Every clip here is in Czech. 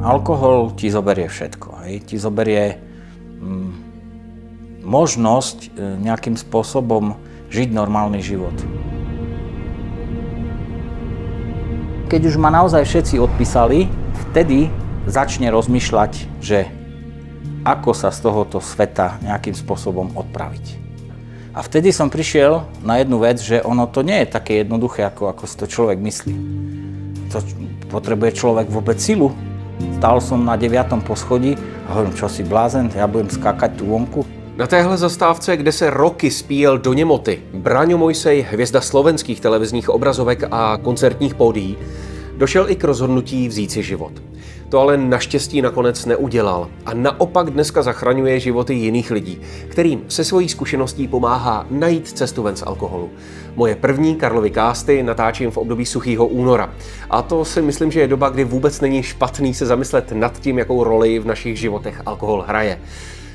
Alkohol ti zoberie všetko. Hej? Ti zoberie mm, možnosť e, nejakým spôsobom žiť normálny život. Keď už ma naozaj všetci odpísali, vtedy začne rozmýšľať, že ako sa z tohoto sveta nejakým spôsobom odpraviť. A vtedy som prišiel na jednu vec, že ono to nie je také jednoduché, ako, ako si to človek myslí. To potrebuje človek vôbec silu, Stál jsem na deviatom poschodí a hovorím, čo si blázen, já budem skákat tu vonku. Na téhle zastávce, kde se roky spíjel do němoty, Braňo Mojsej, hvězda slovenských televizních obrazovek a koncertních pódií, došel i k rozhodnutí vzít si život. To ale naštěstí nakonec neudělal a naopak dneska zachraňuje životy jiných lidí, kterým se svojí zkušeností pomáhá najít cestu ven z alkoholu. Moje první Karlovy kásty natáčím v období suchého února. A to si myslím, že je doba, kdy vůbec není špatný se zamyslet nad tím, jakou roli v našich životech alkohol hraje.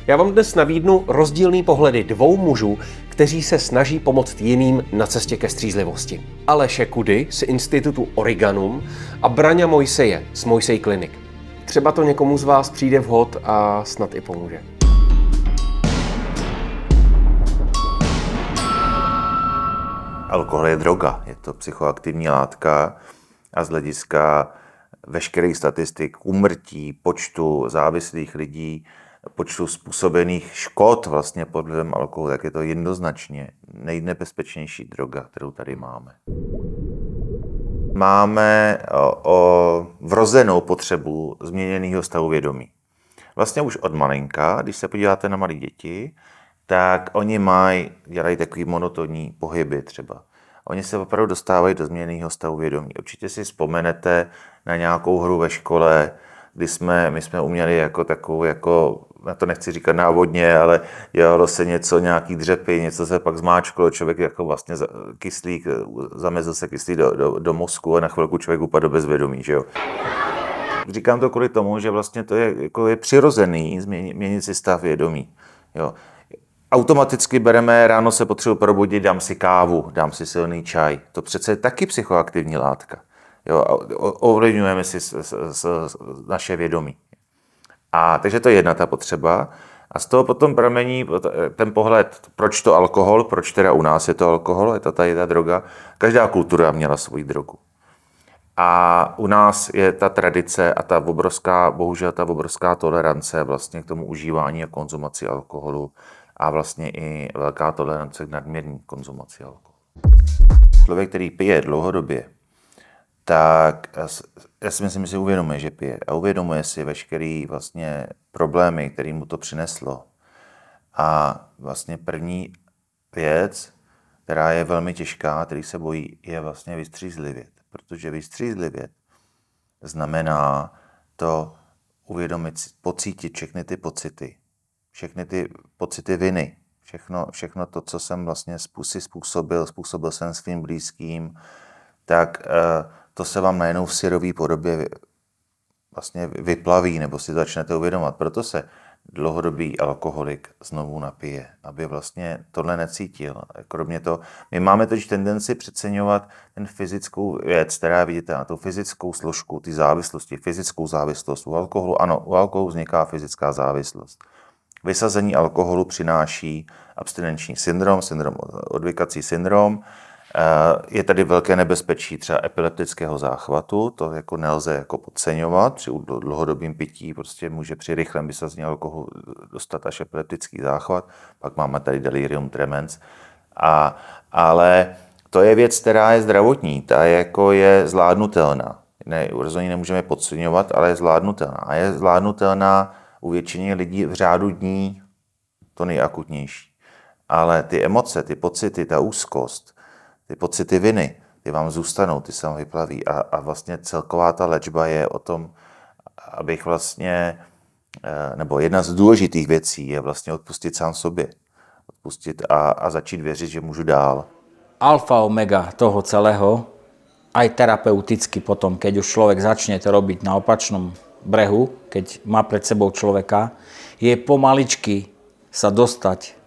Já vám dnes navídnu rozdílný pohledy dvou mužů, kteří se snaží pomoct jiným na cestě ke střízlivosti. Aleše Kudy z institutu Origanum a Braňa Mojseje z Mojsej Klinik. Třeba to někomu z vás přijde vhod a snad i pomůže. Alkohol je droga, je to psychoaktivní látka a z hlediska veškerých statistik umrtí, počtu závislých lidí, počtu způsobených škod vlastně pod vlivem alkoholu, tak je to jednoznačně nejnebezpečnější droga, kterou tady máme. Máme o, o vrozenou potřebu změněného stavu vědomí. Vlastně už od malinka, když se podíváte na malé děti, tak oni mají, dělají takový monotonní pohyby třeba. Oni se opravdu dostávají do změněného stavu vědomí. Určitě si vzpomenete na nějakou hru ve škole, kdy jsme, my jsme uměli jako takovou, jako, na to nechci říkat návodně, ale dělalo se něco, nějaký dřepy, něco se pak zmáčklo, člověk jako vlastně kyslík, zamezl se kyslík do, do, do mozku a na chvilku člověk upadl bez bezvědomí, že jo. Říkám to kvůli tomu, že vlastně to je, jako je přirozený změnit si stav vědomí. Jo automaticky bereme, ráno se potřebuji probudit, dám si kávu, dám si silný čaj. To přece je taky psychoaktivní látka. Jo, ovlivňujeme si s, s, s, naše vědomí. A takže to je jedna ta potřeba. A z toho potom pramení ten pohled, proč to alkohol, proč teda u nás je to alkohol, je to tady ta droga. Každá kultura měla svoji drogu. A u nás je ta tradice a ta obrovská, bohužel ta obrovská tolerance vlastně k tomu užívání a konzumaci alkoholu a vlastně i velká tolerance k nadměrní konzumaci alkoholu. Člověk, který pije dlouhodobě, tak já si myslím, že si uvědomuje, že pije a uvědomuje si veškerý vlastně problémy, který mu to přineslo. A vlastně první věc, která je velmi těžká, který se bojí, je vlastně vystřízlivět. Protože vystřízlivět znamená to uvědomit, pocítit všechny ty pocity, všechny ty pocity viny, všechno, všechno to, co jsem vlastně způsobil, způsobil, způsobil jsem svým blízkým, tak eh, to se vám najednou v syrový podobě vlastně vyplaví, nebo si začnete uvědomovat. Proto se dlouhodobý alkoholik znovu napije, aby vlastně tohle necítil. Kromě toho, my máme totiž tendenci přeceňovat ten fyzickou věc, která vidíte na tu fyzickou složku, ty závislosti, fyzickou závislost. U alkoholu, ano, u alkoholu vzniká fyzická závislost. Vysazení alkoholu přináší abstinenční syndrom, syndrom odvykací syndrom. Eh, je tady velké nebezpečí třeba epileptického záchvatu, to jako nelze jako podceňovat. Při dlouhodobém pití prostě může při rychlém vysazení alkoholu dostat až epileptický záchvat. Pak máme tady delirium tremens. A, ale to je věc, která je zdravotní, ta je jako je zvládnutelná. Ne, rozhodně nemůžeme podceňovat, ale je zvládnutelná. A je zvládnutelná u většiny lidí v řádu dní to nejakutnější. Ale ty emoce, ty pocity, ta úzkost, ty pocity viny, ty vám zůstanou, ty se vám vyplaví. A, a vlastně celková ta léčba je o tom, abych vlastně, eh, nebo jedna z důležitých věcí je vlastně odpustit sám sobě. Odpustit a, a začít věřit, že můžu dál. Alfa omega toho celého, aj terapeuticky potom, keď už člověk začne to robiť na opačnom brehu, keď má pred sebou človeka, je pomaličky sa dostať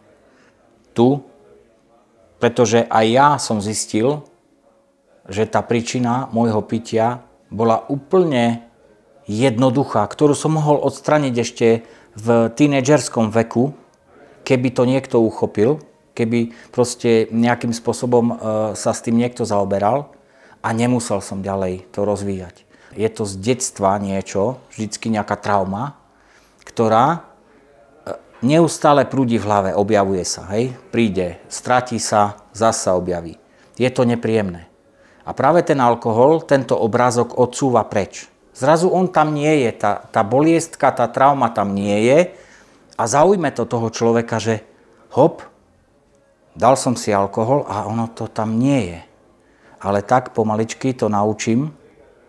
tu, pretože aj ja som zistil, že tá príčina môjho pitia bola úplne jednoduchá, ktorú som mohol odstraniť ešte v tínedžerskom veku, keby to niekto uchopil, keby proste nejakým spôsobom e, sa s tým niekto zaoberal a nemusel som ďalej to rozvíjať je to z detstva niečo, vždycky nejaká trauma, ktorá eh, neustále prúdi v hlave, objavuje sa, hej? Príde, stratí sa, zase objaví. Je to nepríjemné. A práve ten alkohol tento obrázok odsúva preč. Zrazu on tam nie je, tá, tá boliestka, tá trauma tam nie je a zaujme to toho človeka, že hop, dal som si alkohol a ono to tam nie je. Ale tak pomaličky to naučím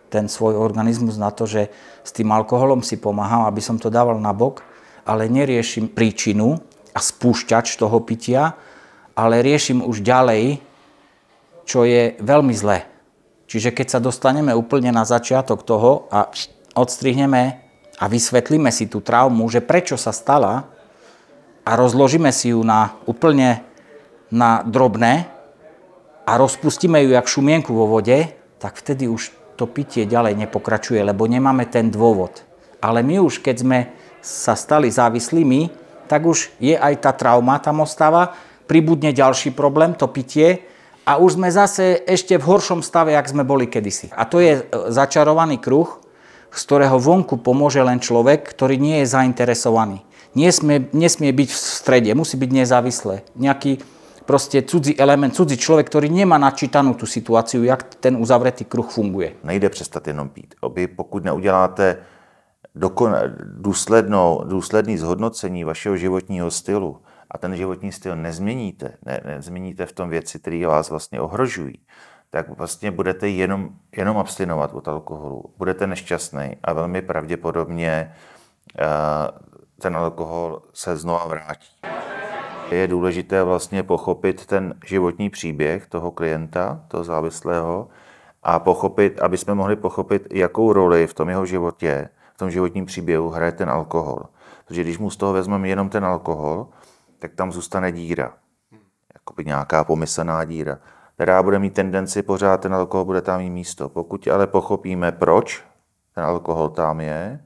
ten svoj organizmus na to, že s tým alkoholom si pomáham, aby som to dával na bok, ale neriešim príčinu a spúšťač toho pitia, ale riešim už ďalej, čo je veľmi zlé. Čiže keď sa dostaneme úplne na začiatok toho a odstrihneme a vysvetlíme si tú traumu, že prečo sa stala a rozložíme si ju na úplne na drobné a rozpustíme ju jak šumienku vo vode, tak vtedy už to pitie ďalej nepokračuje, lebo nemáme ten dôvod. Ale my už, keď sme sa stali závislými, tak už je aj tá trauma tam ostáva, pribudne ďalší problém, to pitie, a už sme zase ešte v horšom stave, jak sme boli kedysi. A to je e, začarovaný kruh, z ktorého vonku pomôže len človek, ktorý nie je zainteresovaný. Nesmie, nesmie byť v strede, musí byť nezávislé. Nejaký prostě cudzí element, cudzí člověk, který nemá načítanou tu situaci, jak ten uzavretý kruh funguje. Nejde přestat jenom pít. Oby, pokud neuděláte dokon, důslednou, důsledný zhodnocení vašeho životního stylu a ten životní styl nezměníte, ne, nezměníte v tom věci, které vás vlastně ohrožují, tak vlastně budete jenom, jenom abstinovat od alkoholu. Budete nešťastný a velmi pravděpodobně uh, ten alkohol se znova vrátí. Je důležité vlastně pochopit ten životní příběh toho klienta, toho závislého, a pochopit, aby jsme mohli pochopit, jakou roli v tom jeho životě, v tom životním příběhu hraje ten alkohol. Protože když mu z toho vezmeme jenom ten alkohol, tak tam zůstane díra. Jakoby nějaká pomyslená díra, která bude mít tendenci pořád ten alkohol bude tam mít místo. Pokud ale pochopíme, proč ten alkohol tam je,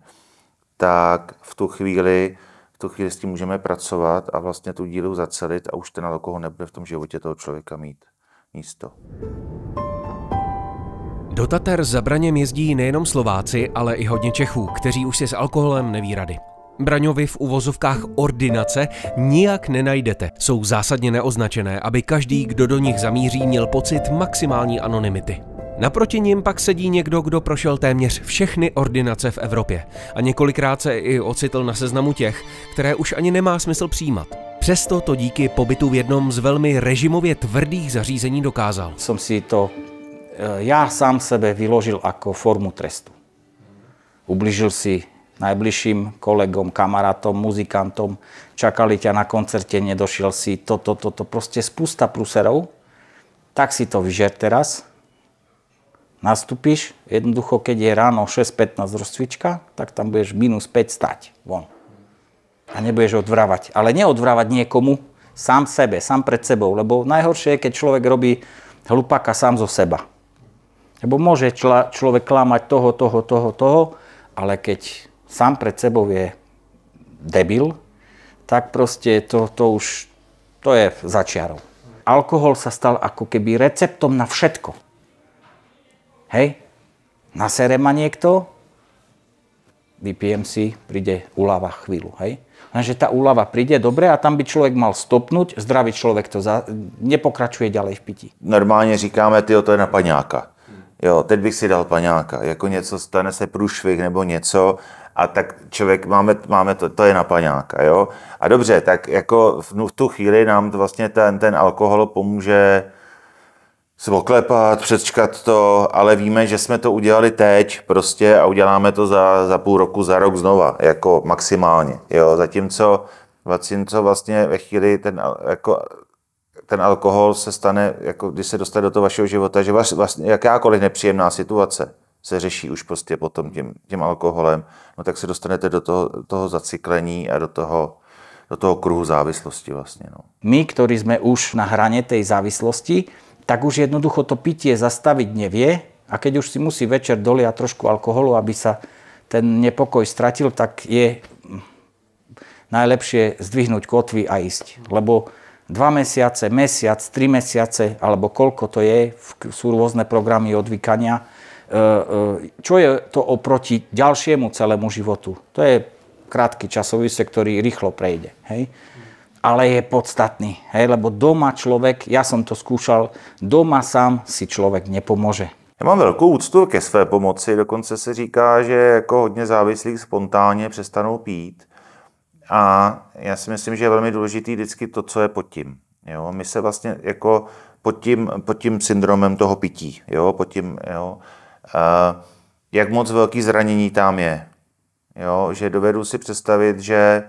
tak v tu chvíli tu chvíli s tím můžeme pracovat a vlastně tu díru zacelit a už ten alkohol nebude v tom životě toho člověka mít místo. Do Tater za Braněm jezdí nejenom Slováci, ale i hodně Čechů, kteří už si s alkoholem neví rady. Braňovi v uvozovkách ordinace nijak nenajdete. Jsou zásadně neoznačené, aby každý, kdo do nich zamíří, měl pocit maximální anonymity. Naproti ním pak sedí někdo, kdo prošel téměř všechny ordinace v Evropě a několikrát se i ocitl na seznamu těch, které už ani nemá smysl přijímat. Přesto to díky pobytu v jednom z velmi režimově tvrdých zařízení dokázal. Jsem si to eh, já sám sebe vyložil jako formu trestu. Ubližil si najbližším kolegom, kamarátom, muzikantom, čakali tě na koncertě, nedošel si, toto, toto, to, prostě spousta pruserov, tak si to vyžer teraz – nastúpiš, jednoducho keď je ráno 6.15 rozcvička, tak tam budeš minus 5 stať von. A nebudeš odvrávať. Ale neodvrávať niekomu, sám sebe, sám pred sebou. Lebo najhoršie je, keď človek robí hlupáka sám zo seba. Lebo môže človek klamať toho, toho, toho, toho, ale keď sám pred sebou je debil, tak proste to, to už, to je za Alkohol sa stal ako keby receptom na všetko. Hej, nasere ma niekto, vypijem si, príde úlava chvíľu. Hej? Lenže tá úlava príde, dobre, a tam by člověk mal stopnout, zdravý člověk to za, nepokračuje ďalej v pití. Normálně říkáme, ty to je na paňáka. Jo, teď bych si dal paňáka, jako něco, stane se průšvih nebo něco, a tak člověk, máme, máme to, to je na paňáka, jo. A dobře, tak jako v, no, v tu chvíli nám to vlastně ten, ten alkohol pomůže se oklepat, přečkat to, ale víme, že jsme to udělali teď prostě a uděláme to za, za půl roku, za rok znova, jako maximálně. Jo, zatímco, zatímco vlastně ve chvíli ten, jako, ten alkohol se stane, jako když se dostane do toho vašeho života, že vás, vlastně jakákoliv nepříjemná situace se řeší už prostě potom tím, tím alkoholem, no tak se dostanete do toho, toho zacyklení a do toho, do toho kruhu závislosti vlastně. No. My, kteří jsme už na hraně té závislosti, tak už jednoducho to pitie zastaviť nevie a keď už si musí večer a trošku alkoholu, aby sa ten nepokoj stratil, tak je najlepšie zdvihnúť kotvy a ísť. Lebo dva mesiace, mesiac, tri mesiace, alebo koľko to je, sú rôzne programy odvykania. E, e, čo je to oproti ďalšiemu celému životu? To je krátky časový sektor, ktorý rýchlo prejde. Hej? ale je podstatný. Hej, lebo doma člověk, já jsem to zkoušel, doma sám si člověk nepomůže. Já mám velkou úctu ke své pomoci, dokonce se říká, že jako hodně závislých spontánně přestanou pít. A já si myslím, že je velmi důležitý vždycky to, co je pod tím. Jo? My se vlastně jako pod tím, pod tím syndromem toho pití, jo? pod tím, jo? A jak moc velký zranění tam je. Jo? Že dovedu si představit, že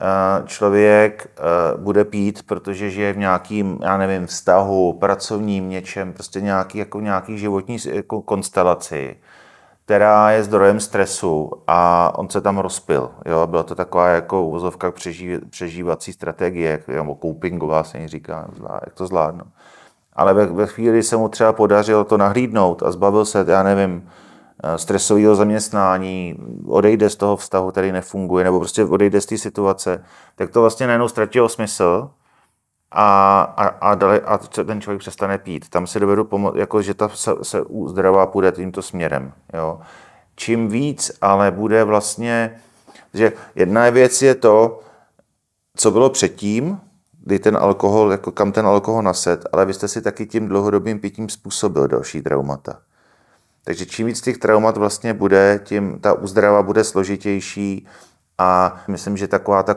Eh, člověk eh, bude pít, protože žije v nějakým, já nevím, vztahu, pracovním něčem, prostě nějaký, jako nějaký životní jako konstelaci, která je zdrojem stresu a on se tam rozpil. Jo? Byla to taková jako uvozovka přeží, přežívací strategie, nebo koupingová, se jim říká, jak to zvládnu. Ale ve, ve chvíli se mu třeba podařilo to nahlídnout a zbavil se, já nevím, Eh, stresového zaměstnání, odejde z toho vztahu, který nefunguje, nebo prostě odejde z té situace, tak to vlastně najednou ztratilo smysl a, a, a, dali, a ten člověk přestane pít. Tam si dovedu pomoct, jako že ta se, se zdravá půjde tímto směrem. Jo. Čím víc ale bude vlastně, že jedna věc je to, co bylo předtím, kdy ten alkohol, jako kam ten alkohol naset, ale vy jste si taky tím dlouhodobým pitím způsobil další traumata. Takže čím víc těch traumat vlastně bude, tím ta uzdrava bude složitější a myslím, že taková ta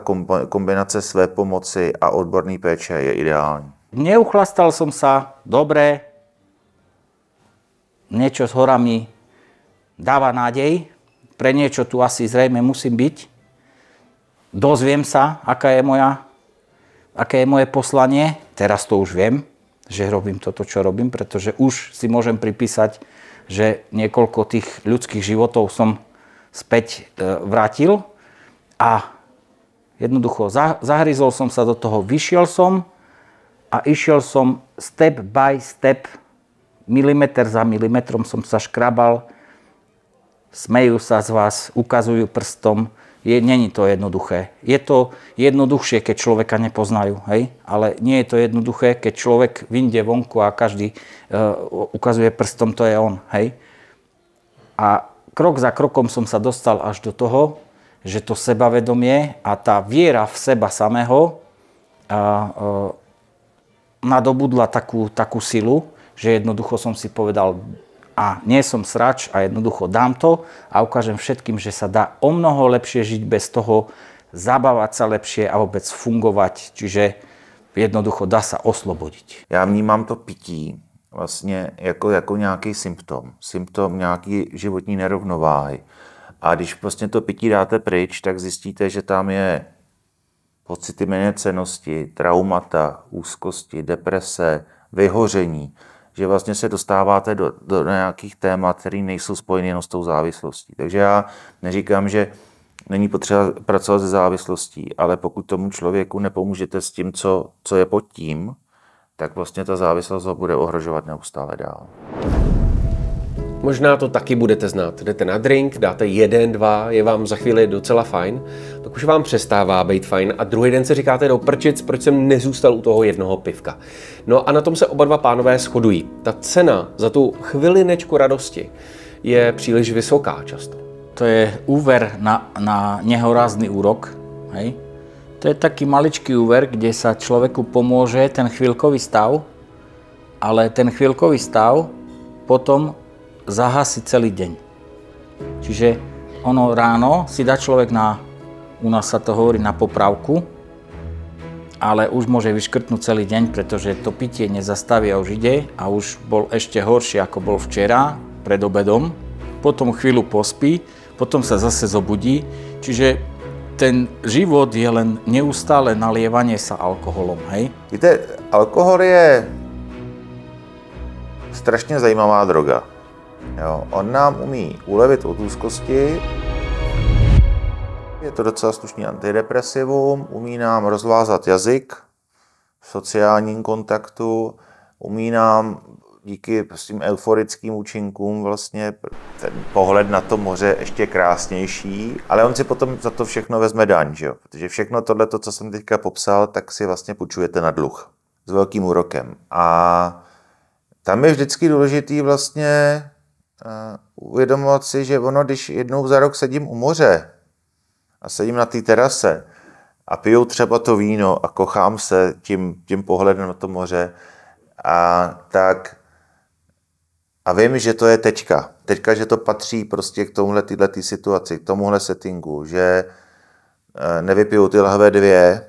kombinace své pomoci a odborné péče je ideální. Neuchlastal jsem se, dobré, něco s horami dává nádej, pre něco tu asi zřejmě musím být. Dozvím se, aká je moja, aké je moje poslanie. Teraz to už vím, že robím toto, co robím, protože už si můžem připísať že niekoľko tých ľudských životov som späť e, vrátil a jednoducho zahryzol som sa do toho, vyšiel som a išiel som step by step, milimeter za milimetrom som sa škrabal, smejú sa z vás, ukazujú prstom, je, není to jednoduché. Je to jednoduchšie, keď človeka nepoznajú, hej? ale nie je to jednoduché, keď človek vyjde vonku a každý uh, ukazuje prstom, to je on. Hej? A krok za krokom som sa dostal až do toho, že to sebavedomie a tá viera v seba samého a, a, e, nadobudla takú, takú silu, že jednoducho som si povedal, a nie som srač a jednoducho dám to a ukážem všetkým, že sa dá o mnoho lepšie žiť bez toho, zabávať sa lepšie a vôbec fungovať. Čiže jednoducho dá sa oslobodiť. Já vnímam to pití vlastně jako, jako nějaký symptom, symptom nějaký životní nerovnováhy. A když vlastně to pití dáte pryč, tak zjistíte, že tam je pocity cenosti, traumata, úzkosti, deprese, vyhoření že vlastně se dostáváte do, do nějakých témat, které nejsou spojeny jenom s tou závislostí. Takže já neříkám, že není potřeba pracovat se závislostí, ale pokud tomu člověku nepomůžete s tím, co, co je pod tím, tak vlastně ta závislost ho bude ohrožovat neustále dál. Možná to taky budete znát. Jdete na drink, dáte jeden, dva, je vám za chvíli docela fajn, tak už vám přestává být fajn a druhý den se říkáte do no, prčic, proč jsem nezůstal u toho jednoho pivka. No a na tom se oba dva pánové shodují. Ta cena za tu chvilinečku radosti je příliš vysoká často. To je úver na, na nehorázný úrok, hej? To je taký maličký úver, kde se člověku pomůže ten chvilkový stav, ale ten chvilkový stav potom zahasí celý deň. Čiže ono ráno si dá človek na, u nás sa to hovorí na popravku, ale už môže vyškrtnúť celý deň, pretože to pitie nezastaví a už ide a už bol ešte horší ako bol včera pred obedom. Potom chvíľu pospí, potom sa zase zobudí, čiže ten život je len neustále nalievanie sa alkoholom, hej? Víte, alkohol je strašně zajímavá droga. Jo. On nám umí ulevit od úzkosti, je to docela slušný antidepresivum, umí nám rozvázat jazyk v sociálním kontaktu, umí nám díky svým euforickým účinkům vlastně ten pohled na to moře ještě krásnější, ale on si potom za to všechno vezme daň, že jo? Protože všechno tohle, co jsem teďka popsal, tak si vlastně půjčujete na dluh s velkým úrokem. A tam je vždycky důležitý vlastně Eh, uvědomovat si, že ono, když jednou za rok sedím u moře a sedím na té terase a piju třeba to víno a kochám se tím, tím pohledem na to moře, a tak a vím, že to je teďka. Teďka, že to patří prostě k tomuhle tý situaci, k tomuhle settingu, že eh, nevypiju ty lahve dvě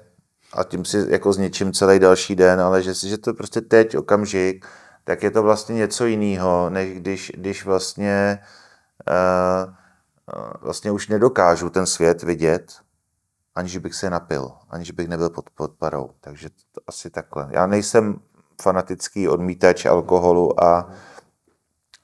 a tím si jako zničím celý další den, ale že, že to prostě teď, okamžik, tak je to vlastně něco jiného, než když, když vlastně, uh, vlastně už nedokážu ten svět vidět, aniž bych se napil, aniž bych nebyl pod, pod parou. Takže to asi takhle. Já nejsem fanatický odmítač alkoholu, a,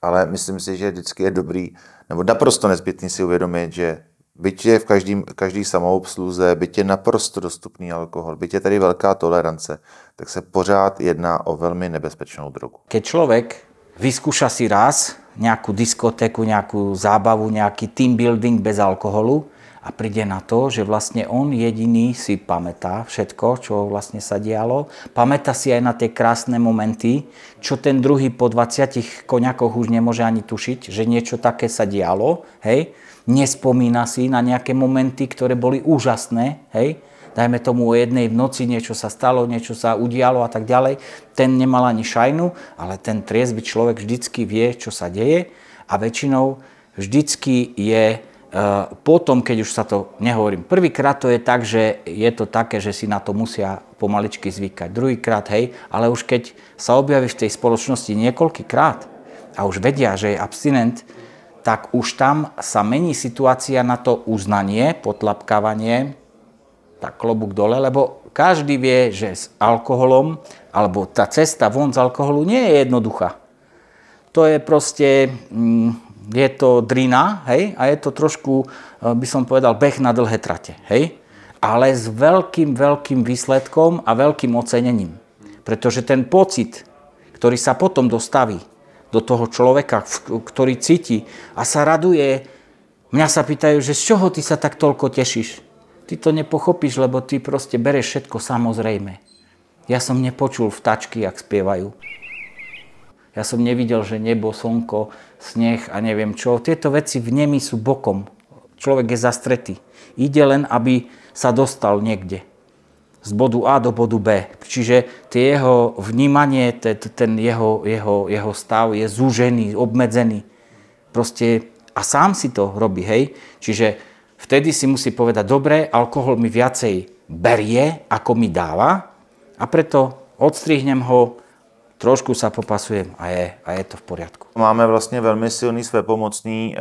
ale myslím si, že vždycky je dobrý, nebo naprosto nezbytný si uvědomit, že byť je v každý, každý samoobsluze, byť je naprosto dostupný alkohol, byť je tady velká tolerance, tak se pořád jedná o velmi nebezpečnou drogu. Ke člověk vyskúša si raz nějakou diskotéku, nějakou zábavu, nějaký team building bez alkoholu, a príde na to, že vlastne on jediný si pamätá všetko, čo vlastne sa dialo. Pamätá si aj na tie krásne momenty, čo ten druhý po 20 koňakoch už nemôže ani tušiť, že niečo také sa dialo, hej. Nespomína si na nejaké momenty, ktoré boli úžasné, hej. Dajme tomu o jednej v noci niečo sa stalo, niečo sa udialo a tak ďalej. Ten nemal ani šajnu, ale ten triezby človek vždycky vie, čo sa deje a väčšinou vždycky je Eh, potom, keď už sa to, nehovorím, prvýkrát to je tak, že je to také, že si na to musia pomaličky zvykať. Druhýkrát, hej, ale už keď sa objaví v tej spoločnosti niekoľkýkrát a už vedia, že je abstinent, tak už tam sa mení situácia na to uznanie, potlapkávanie, tak klobúk dole, lebo každý vie, že s alkoholom, alebo ta cesta von z alkoholu nie je jednoduchá. To je prostě je to drina, hej, a je to trošku, eh, by som povedal, beh na dlhé trate, hej, ale s veľkým, veľkým výsledkom a veľkým ocenením. Pretože ten pocit, ktorý sa potom dostaví do toho človeka, ktorý cíti a sa raduje, mňa sa pýtajú, že z čoho ty sa tak toľko tešíš? Ty to nepochopíš, lebo ty proste bereš všetko samozrejme. Ja som nepočul vtačky, jak spievajú. Ja som nevidel, že nebo, slnko, sneh a neviem čo. Tieto veci v nemi sú bokom. Človek je zastretý. Ide len, aby sa dostal niekde. Z bodu A do bodu B. Čiže tie jeho vnímanie, ten jeho, jeho, jeho stav je zúžený, obmedzený. Proste a sám si to robí, hej. Čiže vtedy si musí povedať, dobre, alkohol mi viacej berie, ako mi dáva a preto odstrihnem ho, trošku sa popasujem a je, a je to v poriadku. Máme vlastně velmi silný své uh, eh,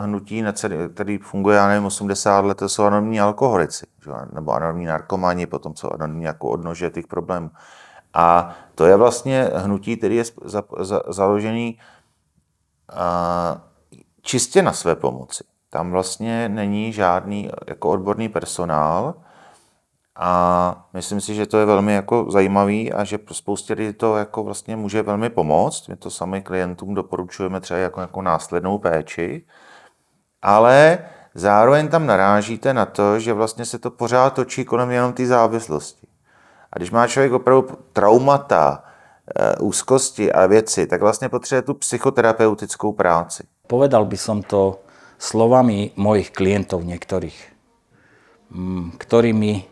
hnutí, na který funguje, já nevím, 80 let, to jsou anonimní alkoholici, že? nebo anonimní narkomani, potom co anonimní jako odnože těch problémů. A to je vlastně hnutí, který je za, za, založený uh, čistě na své pomoci. Tam vlastně není žádný eh, jako odborný personál, a myslím si, že to je velmi jako zajímavý a že spoustě lidí to jako vlastně může velmi pomoct. My to sami klientům doporučujeme třeba jako, jako následnou péči. Ale zároveň tam narážíte na to, že vlastně se to pořád točí kolem jenom té závislosti. A když má člověk opravdu traumata, eh, úzkosti a věci, tak vlastně potřebuje tu psychoterapeutickou práci. Povedal by som to slovami mojich klientov niektorých, mm, ktorí mi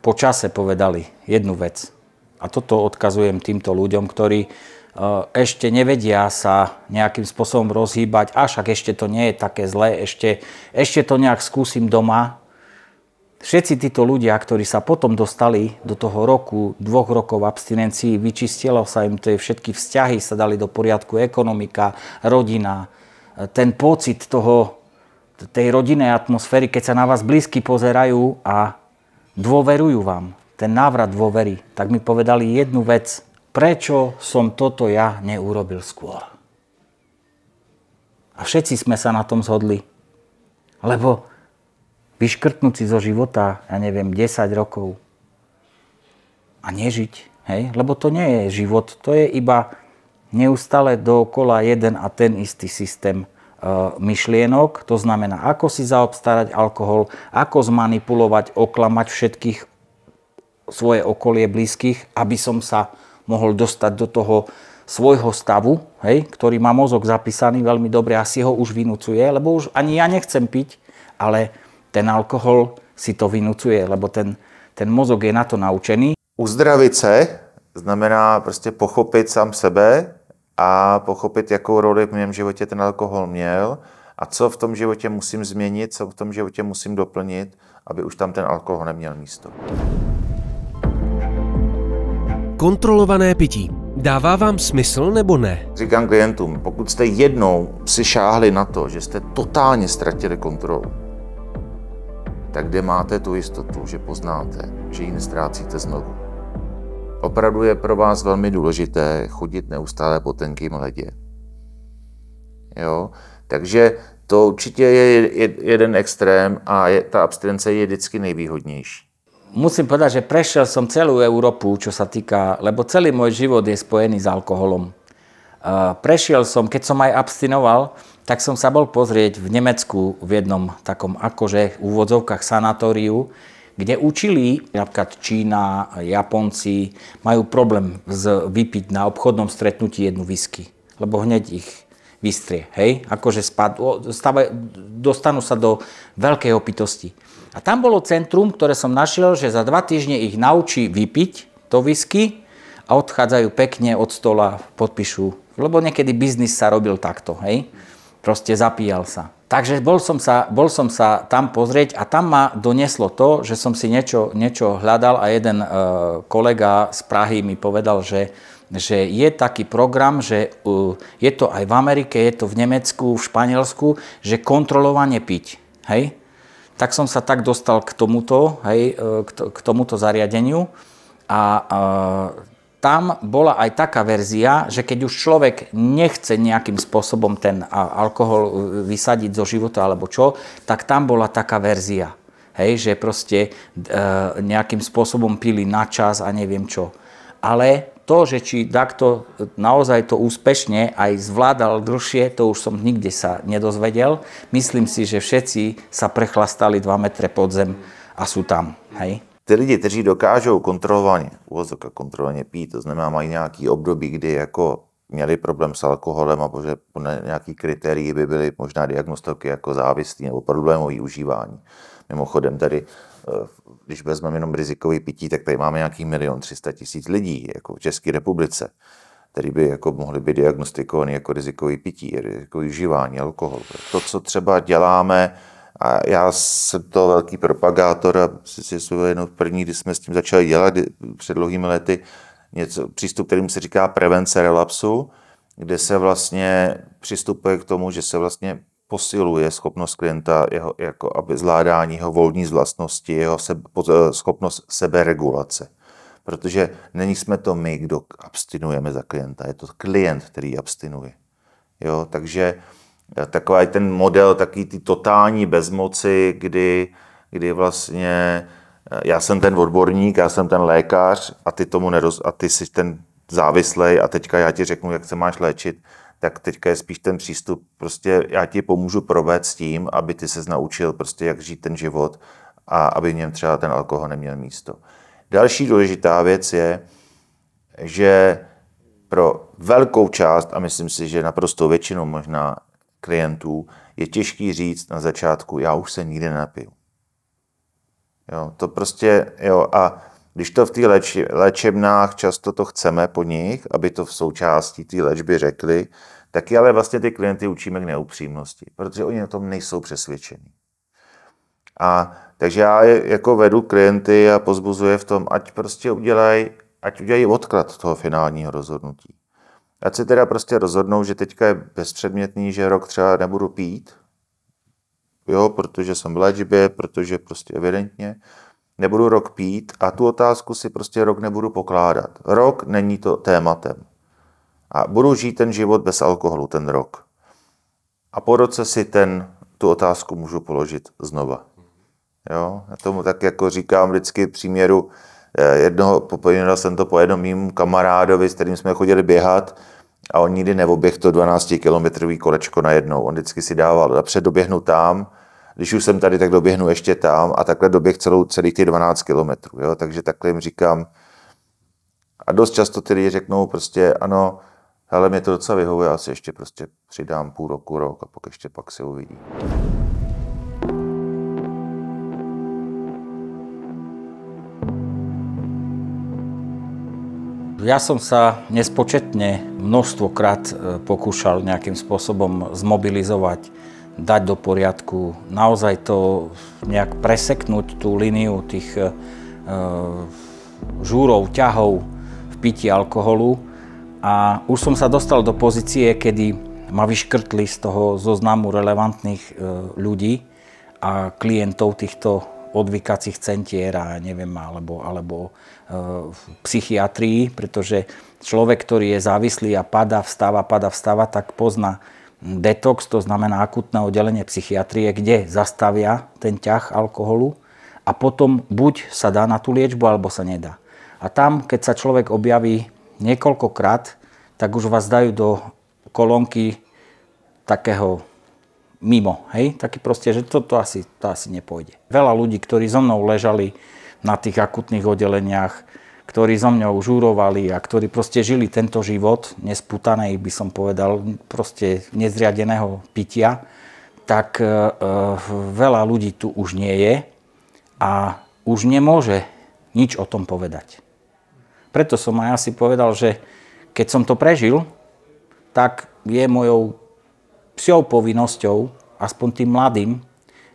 po čase povedali jednu vec. A toto odkazujem týmto ľuďom, ktorí e, ešte nevedia sa nejakým spôsobom rozhýbať, a však ešte to nie je také zlé, ešte, ešte to nejak skúsim doma. Všetci títo ľudia, ktorí sa potom dostali do toho roku, dvoch rokov abstinencií, vyčistilo sa im tie všetky vzťahy, sa dali do poriadku ekonomika, rodina, e, ten pocit toho, tej rodinnej atmosféry, keď sa na vás blízky pozerajú a dôverujú vám, ten návrat dôvery, tak mi povedali jednu vec. Prečo som toto ja neurobil skôr? A všetci sme sa na tom zhodli. Lebo vyškrtnúť si zo života, ja neviem, 10 rokov a nežiť, hej? Lebo to nie je život, to je iba neustále dookola jeden a ten istý systém. Eh, myšlienok, to znamená, ako si zaobstarať alkohol, ako zmanipulovať, oklamať všetkých svoje okolie blízkych, aby som sa mohol dostať do toho svojho stavu, hej, ktorý má mozog zapísaný veľmi dobre a si ho už vynúcuje, lebo už ani ja nechcem piť, ale ten alkohol si to vynúcuje, lebo ten, ten mozog je na to naučený. Uzdravit se znamená prostě pochopit sám sebe, a pochopit, jakou roli v mém životě ten alkohol měl a co v tom životě musím změnit, co v tom životě musím doplnit, aby už tam ten alkohol neměl místo. Kontrolované pití. Dává vám smysl nebo ne? Říkám klientům, pokud jste jednou si šáhli na to, že jste totálně ztratili kontrolu, tak kde máte tu jistotu, že poznáte, že ji nestrácíte znovu? Opravdu je pro vás velmi důležité chodit neustále po tenkým ledě. Jo? Takže to určitě je jeden extrém a je, ta abstinence je vždycky nejvýhodnější. Musím povedať, že prešiel som celú Európu, čo sa týka, lebo celý môj život je spojený s alkoholom. E, prešiel som, keď som aj abstinoval, tak som sa bol pozrieť v Nemecku v jednom takom akože v úvodzovkách sanatóriu, kde učili, napríklad Čína, Japonci, majú problém z, vypiť na obchodnom stretnutí jednu whisky, lebo hneď ich vystrie, hej, akože spad, stave, dostanú sa do veľkej opitosti. A tam bolo centrum, ktoré som našiel, že za dva týždne ich naučí vypiť to whisky a odchádzajú pekne od stola, podpíšu, lebo niekedy biznis sa robil takto, hej. Proste zapíjal sa. Takže bol som, sa, bol som sa tam pozrieť a tam ma doneslo to, že som si niečo, niečo hľadal a jeden e, kolega z Prahy mi povedal, že, že je taký program, že e, je to aj v Amerike, je to v Nemecku, v Španielsku, že kontrolovanie piť. Hej? Tak som sa tak dostal k tomuto, hej, e, k, to, k tomuto zariadeniu a e, tam bola aj taká verzia, že keď už človek nechce nejakým spôsobom ten alkohol e, vysadiť zo života alebo čo, tak tam bola taká verzia. Hej, že proste e, nejakým spôsobom pili na čas a neviem čo. Ale to, že či takto naozaj to úspešne aj zvládal dlhšie, to už som nikde sa nedozvedel. Myslím si, že všetci sa prechlastali 2 metre pod zem a sú tam. Hej? ty lidi, kteří dokážou kontrolovaně, a kontrolovaně pít, to znamená mají nějaký období, kdy jako měli problém s alkoholem a bože, podle nějaký kritérií by byly možná diagnostiky jako závislí nebo problémový užívání. Mimochodem tady, eh, když vezmeme jenom rizikový pití, tak tady máme nějaký milion 300 tisíc lidí jako v České republice, který by jako mohli být diagnostikovaný jako rizikový pití, rizikový užívání alkoholu. To, co třeba děláme, a já jsem to velký propagátor a si jsou jenom první, když jsme s tím začali dělat kdy, před dlouhými lety, něco, přístup, kterým se říká prevence relapsu, kde se vlastně přistupuje k tomu, že se vlastně posiluje schopnost klienta, jeho, jako aby zvládání jeho volní vlastnosti, jeho sebe, eh, schopnost seberegulace. Protože není jsme to my, kdo abstinujeme za klienta, je to klient, který abstinuje. Jo, takže takový ten model, taky ty totální bezmoci, kdy, kdy vlastně eh, já jsem ten odborník, já jsem ten lékař a ty tomu neroz, a ty jsi ten závislej a teďka já ti řeknu, jak se máš léčit, tak teďka je spíš ten přístup, prostě já ti pomůžu provést s tím, aby ty se naučil prostě jak žít ten život a aby v něm třeba ten alkohol neměl místo. Další důležitá věc je, že pro velkou část, a myslím si, že naprosto většinu možná klientů, je těžký říct na začátku, já už se nikdy nenapiju. Jo, to prostě, jo, a když to v té léč, léčebnách často to chceme po nich, aby to v součástí té léčby řekli, je ale vlastně ty klienty učíme k neupřímnosti, protože oni na tom nejsou přesvědčení. A takže já jako vedu klienty a pozbuzuje v tom, ať prostě udělají, ať udělají odklad toho finálního rozhodnutí. Ať si teda prostě rozhodnou, že teďka je bezpředmětný, že rok třeba nebudu pít, jo, protože jsem v léčbě, protože prostě evidentně nebudu rok pít a tu otázku si prostě rok nebudu pokládat. Rok není to tématem. A budu žít ten život bez alkoholu ten rok. A po roce si ten, tu otázku můžu položit znova. Jo? Já tomu tak jako říkám vždycky příměru, Eh, Jednoho popojenil jsem to po jednom mým kamarádovi, s kterým jsme chodili běhat a on nikdy neoběh to 12-kilometrový kolečko najednou. On vždycky si dával, napřed doběhnu tam, když už jsem tady, tak doběhnu ještě tam a takhle doběh celou, celých ty 12 kilometrů. Jo? Takže takhle jim říkám. A dost často ty lidi řeknou prostě ano, ale mě to docela vyhovuje, asi ještě prostě přidám půl roku, rok a pak ještě pak se uvidí. Ja som sa nespočetne množstvokrát e, pokúšal nejakým spôsobom zmobilizovať, dať do poriadku, naozaj to nejak preseknúť tú líniu tých e, žúrov, ťahov v pití alkoholu. A už som sa dostal do pozície, kedy ma vyškrtli z toho zoznamu relevantných e, ľudí a klientov týchto odvykacích centier a neviem, alebo, alebo v psychiatrii, pretože človek, ktorý je závislý a pada, vstáva, pada, vstáva, tak pozná detox, to znamená akutné oddelenie psychiatrie, kde zastavia ten ťah alkoholu a potom buď sa dá na tú liečbu, alebo sa nedá. A tam, keď sa človek objaví niekoľkokrát, tak už vás dajú do kolónky takého mimo, hej? Taký proste, že toto to asi, to asi nepôjde. Veľa ľudí, ktorí so mnou ležali na tých akutných oddeleniach, ktorí so mňou žúrovali a ktorí proste žili tento život nesputanej, by som povedal, proste nezriadeného pitia, tak e, e, veľa ľudí tu už nie je a už nemôže nič o tom povedať. Preto som aj asi povedal, že keď som to prežil, tak je mojou psiou povinnosťou, aspoň tým mladým,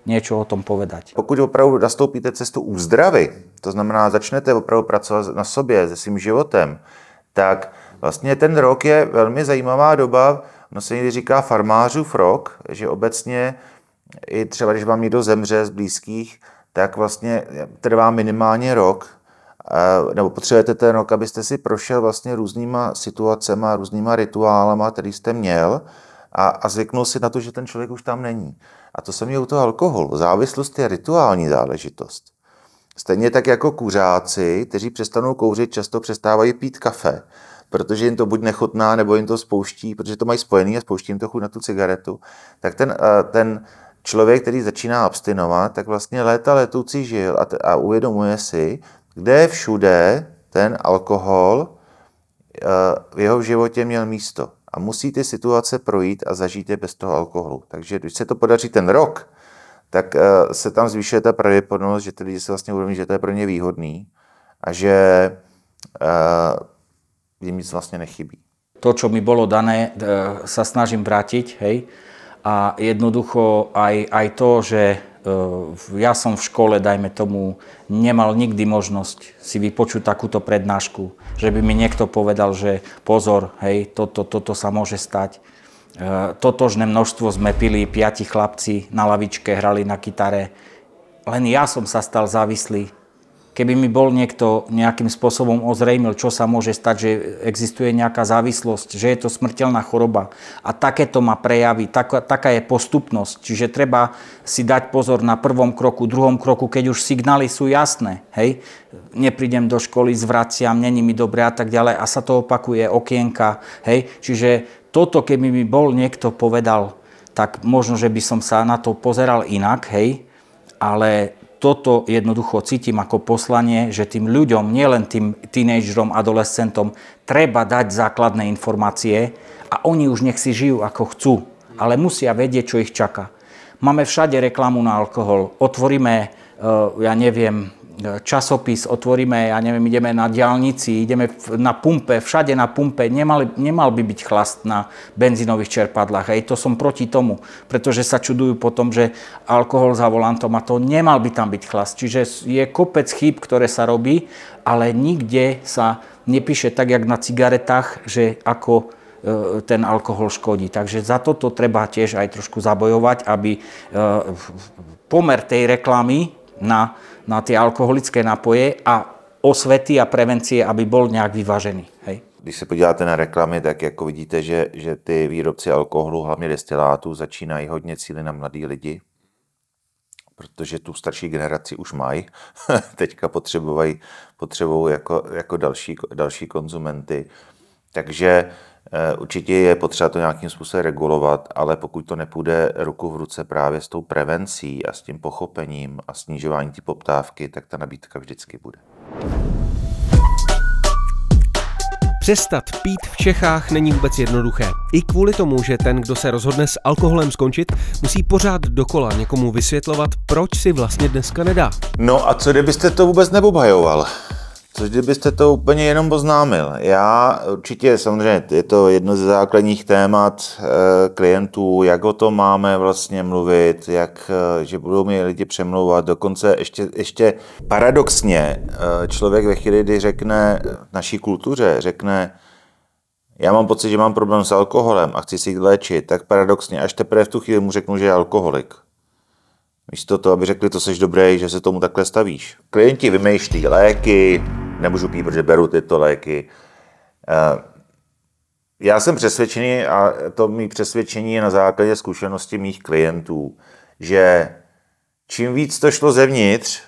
něco o tom povedať. Pokud opravdu nastoupíte cestu úzdravy, to znamená, začnete opravdu pracovat na sobě, se svým životem, tak vlastně ten rok je velmi zajímavá doba. No se někdy říká farmářův rok, že obecně i třeba, když vám někdo zemře z blízkých, tak vlastně trvá minimálně rok, nebo potřebujete ten rok, abyste si prošel vlastně různýma situacema, různýma rituálama, který jste měl, a, a zvyknul si na to, že ten člověk už tam není. A to se mě u toho alkoholu. Závislost je rituální záležitost. Stejně tak jako kuřáci, kteří přestanou kouřit, často přestávají pít kafe, protože jim to buď nechutná, nebo jim to spouští, protože to mají spojený a spouští jim to chuť na tu cigaretu, tak ten, eh, ten člověk, který začíná abstinovat, tak vlastně léta letoucí žil a, t- a uvědomuje si, kde všude ten alkohol eh, v jeho životě měl místo a musí ty situace projít a zažít je bez toho alkoholu. Takže když se to podaří ten rok, tak eh, se tam zvyšuje ta pravděpodobnost, že ty lidi se vlastně uvědomí, že to je pro ně výhodný a že eh, jim nic vlastně nechybí. To, co mi bylo dané, eh, se snažím vrátit. hej. A jednoducho aj, aj to, že Eh, ja som v škole, dajme tomu, nemal nikdy možnosť si vypočuť takúto prednášku, že by mi niekto povedal, že pozor, hej, toto, toto sa môže stať. Eh, totožné množstvo sme pili, piati chlapci na lavičke hrali na kytare. Len ja som sa stal závislý keby mi bol niekto nejakým spôsobom ozrejmil, čo sa môže stať, že existuje nejaká závislosť, že je to smrteľná choroba a takéto má prejavy, tak, taká je postupnosť. Čiže treba si dať pozor na prvom kroku, druhom kroku, keď už signály sú jasné. Hej? Neprídem do školy, zvraciam, není mi dobre a tak ďalej a sa to opakuje, okienka. Hej? Čiže toto, keby mi bol niekto povedal, tak možno, že by som sa na to pozeral inak, hej, ale toto jednoducho cítim ako poslanie, že tým ľuďom, nielen tým tínejdžerom, adolescentom, treba dať základné informácie a oni už nech si žijú ako chcú, ale musia vedieť, čo ich čaká. Máme všade reklamu na alkohol. Otvoríme, eh, ja neviem, časopis, otvoríme, ja neviem, ideme na diálnici, ideme na pumpe, všade na pumpe, nemal, nemal by byť chlast na benzínových čerpadlách. Hej, to som proti tomu, pretože sa čudujú potom, že alkohol za volantom a to nemal by tam byť chlast. Čiže je kopec chýb, ktoré sa robí, ale nikde sa nepíše tak, jak na cigaretách, že ako e, ten alkohol škodí. Takže za toto treba tiež aj trošku zabojovať, aby e, pomer tej reklamy na na tie alkoholické nápoje a osvety a prevencie, aby byl nějak vyvážený. Hej. Když se podíváte na reklamy, tak jako vidíte, že, že ty výrobci alkoholu, hlavně destilátů, začínají hodně cíly na mladí lidi, protože tu starší generaci už mají. Teďka potřebují, potřebují jako, jako další, další konzumenty. Takže Eh, určitě je potřeba to nějakým způsobem regulovat, ale pokud to nepůjde ruku v ruce právě s tou prevencí a s tím pochopením a snižování té poptávky, tak ta nabídka vždycky bude. Přestat pít v Čechách není vůbec jednoduché. I kvůli tomu, že ten, kdo se rozhodne s alkoholem skončit, musí pořád dokola někomu vysvětlovat, proč si vlastně dneska nedá. No a co kdybyste to vůbec neobhajoval? Což kdybyste to úplně jenom poznámil. Já určitě, samozřejmě, je to jedno ze základních témat e, klientů, jak o tom máme vlastně mluvit, jak, e, že budou mě lidi přemlouvat. Dokonce ještě, ještě paradoxně e, člověk ve chvíli, kdy řekne naší kultuře, řekne, já mám pocit, že mám problém s alkoholem a chci si jít léčit, tak paradoxně až teprve v tu chvíli mu řeknu, že je alkoholik. Místo to aby řekli, to seš dobrý, že se tomu takhle stavíš. Klienti vymýšlí léky, nemůžu pít, protože beru tyto léky. Eh, já jsem přesvědčený, a to mý přesvědčení je na základě zkušenosti mých klientů, že čím víc to šlo zevnitř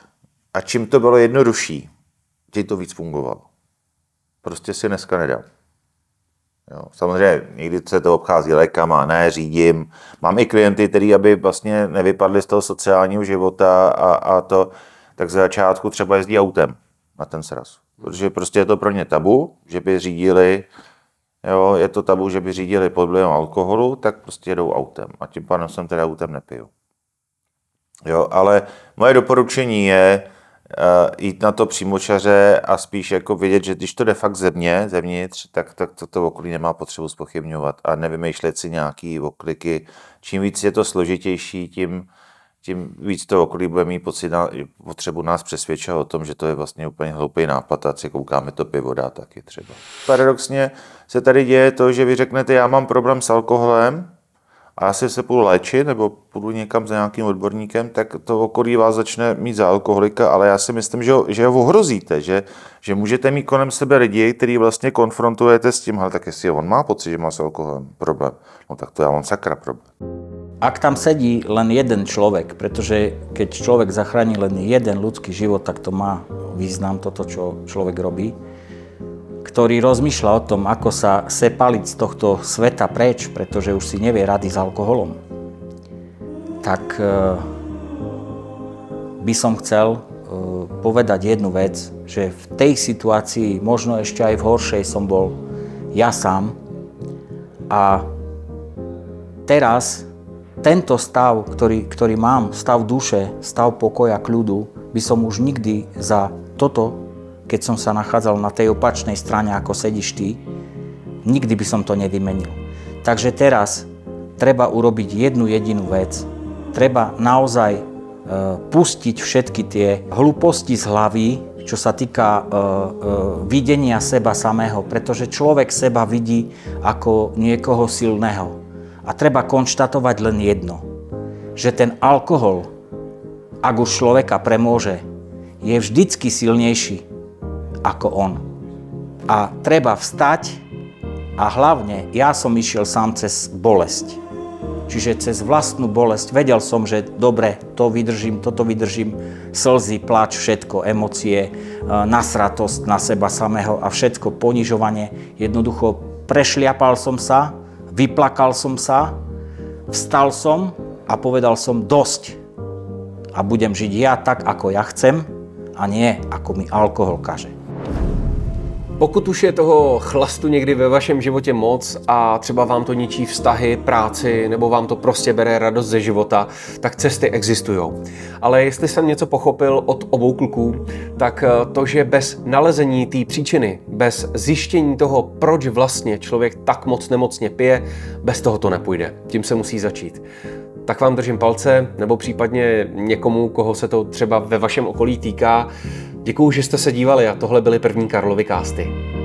a čím to bylo jednodušší, tím to víc fungovalo. Prostě si dneska nedám. Jo, samozřejmě někdy se to obchází lékama, ne, řídím. Mám i klienty, který, aby vlastně nevypadli z toho sociálního života a, a to, tak za začátku třeba jezdí autem na ten sraz. Protože prostě je to pro ně tabu, že by řídili, jo, je to tabu, že by řídili pod vlivem alkoholu, tak prostě jedou autem. A tím pádem jsem teda autem nepiju. Jo, ale moje doporučení je uh, jít na to přímočaře a spíš jako vědět, že když to jde fakt zevně, zevnitř, tak, tak to, to okolí nemá potřebu spochybňovat a nevymýšlet si nějaký okliky. Čím víc je to složitější, tím tím víc to okolí bude mít pocit na, potřebu nás přesvědčit o tom, že to je vlastně úplně hloupý nápad a si koukáme to pivo dá taky třeba. Paradoxně se tady děje to, že vy řeknete, já mám problém s alkoholem a já si se půjdu léčit nebo půjdu někam za nějakým odborníkem, tak to okolí vás začne mít za alkoholika, ale já si myslím, že ho, že ho ohrozíte, že, že můžete mít kolem sebe lidi, který vlastně konfrontujete s tím, ale tak jestli on má pocit, že má s alkoholem problém, no tak to já mám sakra problém. Ak tam sedí len jeden človek, pretože keď človek zachrání len jeden ľudský život, tak to má význam toto, čo človek robí, ktorý rozmýšľa o tom, ako sa sepaliť z tohto sveta preč, pretože už si nevie rady s alkoholom, tak e, by som chcel e, povedať jednu vec, že v tej situácii, možno ešte aj v horšej som bol ja sám a teraz tento stav, ktorý, ktorý mám, stav duše, stav pokoja, kľudu, by som už nikdy za toto, keď som sa nachádzal na tej opačnej strane, ako sedíš ty, nikdy by som to nevymenil. Takže teraz treba urobiť jednu jedinú vec. Treba naozaj e, pustiť všetky tie hluposti z hlavy, čo sa týka e, e, videnia seba samého, pretože človek seba vidí ako niekoho silného a treba konštatovať len jedno, že ten alkohol, ak už človeka premôže, je vždycky silnejší ako on. A treba vstať a hlavne ja som išiel sám cez bolesť. Čiže cez vlastnú bolesť vedel som, že dobre, to vydržím, toto vydržím, slzy, plač, všetko, emócie, e, nasratosť na seba samého a všetko, ponižovanie. Jednoducho prešliapal som sa Vyplakal som sa, vstal som a povedal som dosť. A budem žiť ja tak, ako ja chcem a nie, ako mi alkohol kaže. Pokud už je toho chlastu někdy ve vašem životě moc a třeba vám to ničí vztahy, práci nebo vám to prostě bere radost ze života, tak cesty existují. Ale jestli jsem něco pochopil od obou kluků, tak eh, to, že bez nalezení té příčiny, bez zjištění toho, proč vlastně člověk tak moc nemocně pije, bez toho to nepůjde. Tím se musí začít tak vám držím palce, nebo případně někomu, koho se to třeba ve vašem okolí týká, Děkuji, že jste se dívali a tohle byly první Karlovy kásty.